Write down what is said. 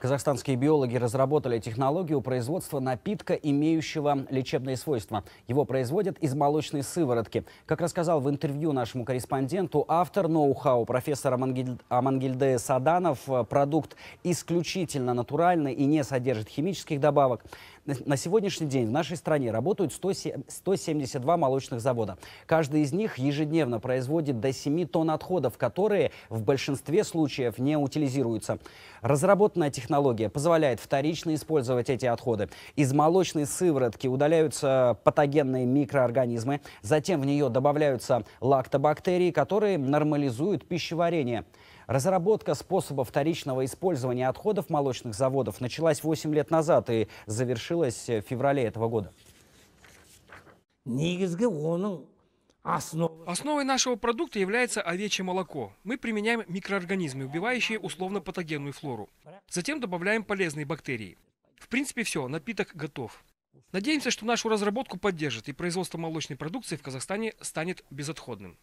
Казахстанские биологи разработали технологию производства напитка, имеющего лечебные свойства. Его производят из молочной сыворотки. Как рассказал в интервью нашему корреспонденту автор ноу-хау профессор Амангиль... Амангильде Саданов, э, продукт исключительно натуральный и не содержит химических добавок. На сегодняшний день в нашей стране работают 172 молочных завода. Каждый из них ежедневно производит до 7 тонн отходов, которые в большинстве случаев не утилизируются. Разработанная технология технология позволяет вторично использовать эти отходы. Из молочной сыворотки удаляются патогенные микроорганизмы, затем в нее добавляются лактобактерии, которые нормализуют пищеварение. Разработка способа вторичного использования отходов молочных заводов началась 8 лет назад и завершилась э, в феврале этого года. негізгі Основой нашего продукта является овечье молоко. Мы применяем микроорганизмы, убивающие условно-патогенную флору. Затем добавляем полезные бактерии. В принципе все, напиток готов. Надеемся, что нашу разработку поддержат и производство молочной продукции в Казахстане станет безотходным.